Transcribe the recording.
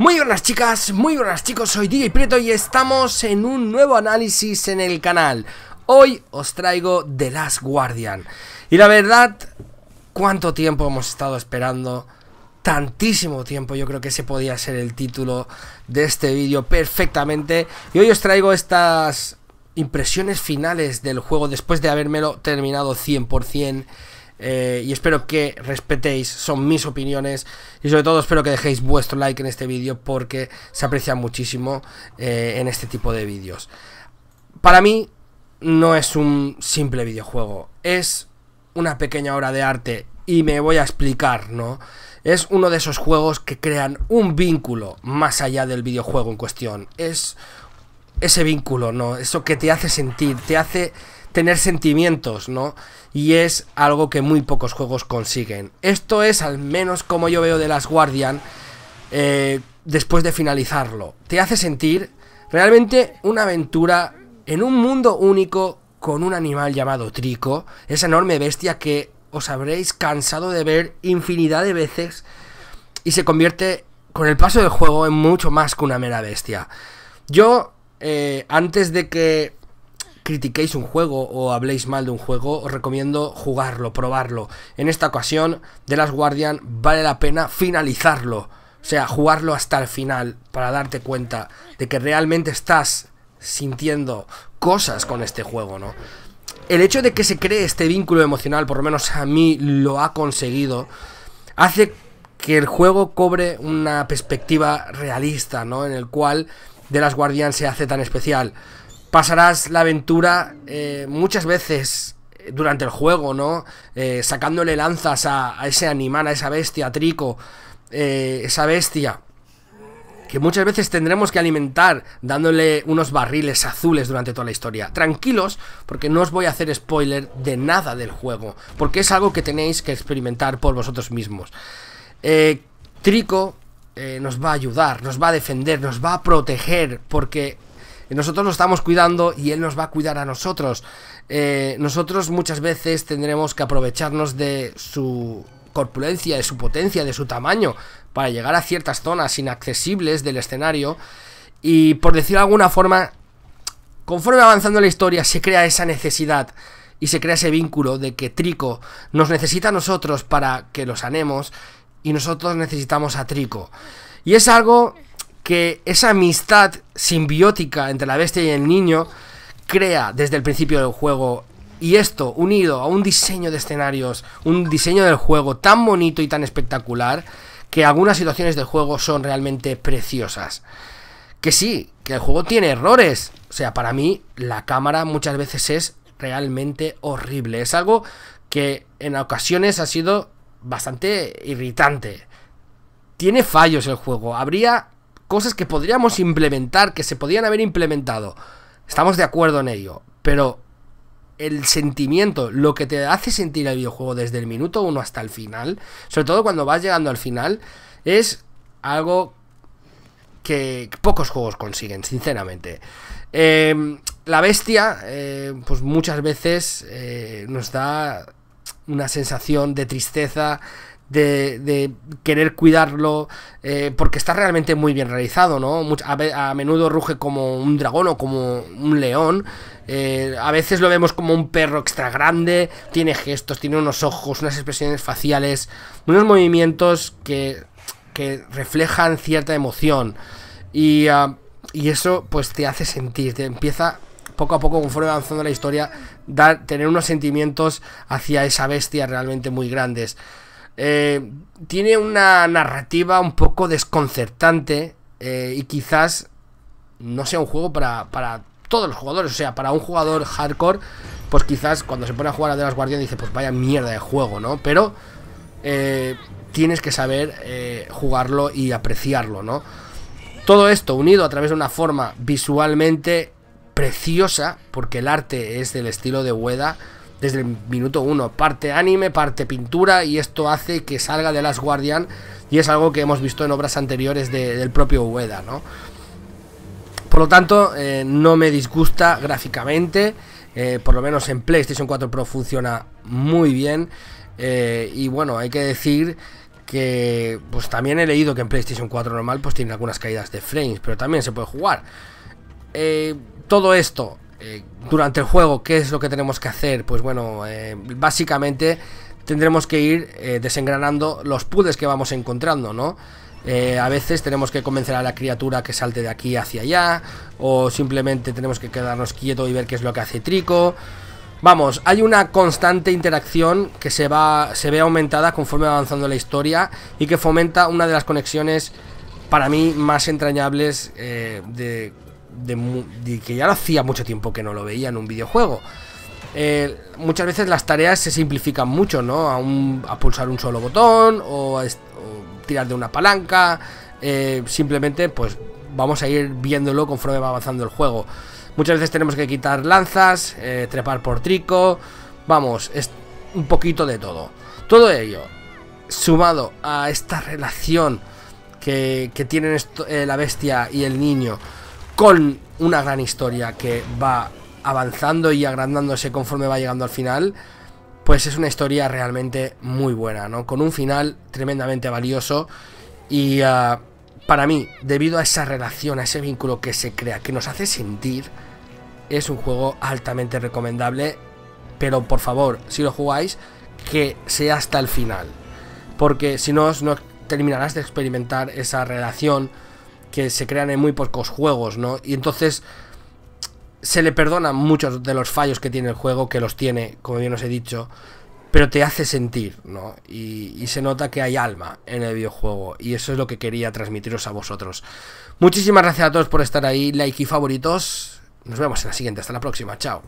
Muy buenas chicas, muy buenas chicos, soy DJ Prieto y estamos en un nuevo análisis en el canal. Hoy os traigo The Last Guardian. Y la verdad, cuánto tiempo hemos estado esperando, tantísimo tiempo, yo creo que ese podía ser el título de este vídeo perfectamente. Y hoy os traigo estas impresiones finales del juego después de habérmelo terminado 100% eh, y espero que respetéis, son mis opiniones. Y sobre todo espero que dejéis vuestro like en este vídeo porque se aprecia muchísimo eh, en este tipo de vídeos. Para mí no es un simple videojuego, es una pequeña obra de arte y me voy a explicar, ¿no? Es uno de esos juegos que crean un vínculo más allá del videojuego en cuestión. Es ese vínculo, ¿no? Eso que te hace sentir, te hace tener sentimientos, ¿no? Y es algo que muy pocos juegos consiguen. Esto es al menos como yo veo de las Guardian eh, después de finalizarlo. Te hace sentir realmente una aventura en un mundo único con un animal llamado Trico, esa enorme bestia que os habréis cansado de ver infinidad de veces y se convierte con el paso del juego en mucho más que una mera bestia. Yo, eh, antes de que critiquéis un juego o habléis mal de un juego, os recomiendo jugarlo, probarlo. En esta ocasión, The Last Guardian vale la pena finalizarlo. O sea, jugarlo hasta el final para darte cuenta de que realmente estás sintiendo cosas con este juego, ¿no? El hecho de que se cree este vínculo emocional, por lo menos a mí lo ha conseguido, hace que el juego cobre una perspectiva realista, ¿no? En el cual de las Guardian se hace tan especial pasarás la aventura eh, muchas veces eh, durante el juego, ¿no? Eh, sacándole lanzas a, ese animal, a esa bestia, a Trico, esa bestia que muchas veces tendremos que alimentar dándole unos barriles azules durante toda la historia. Tranquilos, porque no os voy a hacer spoiler de nada del juego, porque es algo que tenéis que experimentar por vosotros mismos. Trico nos va a ayudar, nos va a defender, nos va a proteger, porque nosotros lo estamos cuidando y Él nos va a cuidar a nosotros. Eh, nosotros muchas veces tendremos que aprovecharnos de su corpulencia, de su potencia, de su tamaño, para llegar a ciertas zonas inaccesibles del escenario. Y por decirlo de alguna forma, conforme avanzando la historia, se crea esa necesidad y se crea ese vínculo de que Trico nos necesita a nosotros para que lo sanemos y nosotros necesitamos a Trico. Y es algo que esa amistad simbiótica entre la bestia y el niño crea desde el principio del juego. Y esto, unido a un diseño de escenarios, un diseño del juego tan bonito y tan espectacular, que algunas situaciones del juego son realmente preciosas. Que sí, que el juego tiene errores. O sea, para mí la cámara muchas veces es realmente horrible. Es algo que en ocasiones ha sido bastante irritante. Tiene fallos el juego. Habría cosas que podríamos implementar, que se podían haber implementado. Estamos de acuerdo en ello, pero el sentimiento, lo que te hace sentir el videojuego desde el minuto uno hasta el final, sobre todo cuando vas llegando al final, es algo que pocos juegos consiguen, sinceramente. Em, la bestia, eh, pues muchas veces eh, nos da una sensación de tristeza, de, querer cuidarlo, eh, porque está realmente muy bien realizado, ¿no? A, menudo ruge como un dragón o como un león. Eh, a veces lo vemos como un perro extra grande, tiene gestos, tiene unos ojos, unas expresiones faciales, unos movimientos que, que reflejan cierta emoción. Y, ah, y eso pues te hace sentir, te empieza poco a poco, conforme avanzando la historia, dar, tener unos sentimientos hacia esa bestia realmente muy grandes. Eh, tiene una narrativa un poco desconcertante eh, y quizás no sea un juego para, para, todos los jugadores. O sea, para un jugador hardcore, pues quizás cuando se pone a jugar a The Last Guardian dice, pues vaya mierda de juego, ¿no? Pero eh, tienes que saber jugarlo y apreciarlo, ¿no? Todo esto unido a través de una forma visualmente preciosa, porque el arte es del estilo de WEDA desde el minuto 1, Parte anime, parte pintura y esto hace que salga de las Guardian y es algo que hemos visto en obras anteriores del propio Ueda, ¿no? Por lo tanto, eh, no me disgusta gráficamente, eh, por lo menos en PlayStation 4 Pro funciona muy bien eh, y bueno, hay que decir que pues también he leído que en PlayStation 4 normal pues tiene algunas caídas de frames, pero también se puede jugar. todo esto eh, durante el juego qué es lo que tenemos que hacer, pues bueno, eh, básicamente tendremos que ir eh, desengranando los puzzles que vamos encontrando, ¿no? a veces tenemos que convencer a la criatura que salte de aquí hacia allá, o simplemente tenemos que quedarnos quieto y ver qué es lo que hace Trico. Vamos, hay una constante interacción que se, va, se ve aumentada conforme avanzando la historia y que fomenta una de las conexiones para mí más entrañables de de, que ya lo hacía mucho tiempo que no lo veía en un videojuego. Eh, muchas veces las tareas se simplifican mucho, ¿no? A, un, a pulsar un solo botón o, a, tirar de una palanca. Eh, simplemente, pues vamos a ir viéndolo conforme va avanzando el juego. Muchas veces tenemos que quitar lanzas, eh, trepar por trico. Vamos, es un poquito de todo. Todo ello, sumado a esta relación que, tienen la bestia y el niño con una gran historia que va avanzando y agrandándose conforme va llegando al final, pues es una historia realmente muy buena, ¿no? Con un final tremendamente valioso y ah, para mí, debido a esa relación, a ese vínculo que se crea, que nos hace sentir, es un juego altamente recomendable, pero por favor, si lo jugáis, que sea hasta el final, porque si no, no terminarás de experimentar esa relación, que se crean en muy pocos juegos, ¿no? Y entonces se le perdonan muchos de los fallos que tiene el juego, que los tiene, como bien os he dicho, pero te hace sentir, ¿no? Y, y, se nota que hay alma en el videojuego, y eso es lo que quería transmitiros a vosotros. Muchísimas gracias a todos por estar ahí, like y favoritos. Nos vemos en la siguiente, hasta la próxima, chao.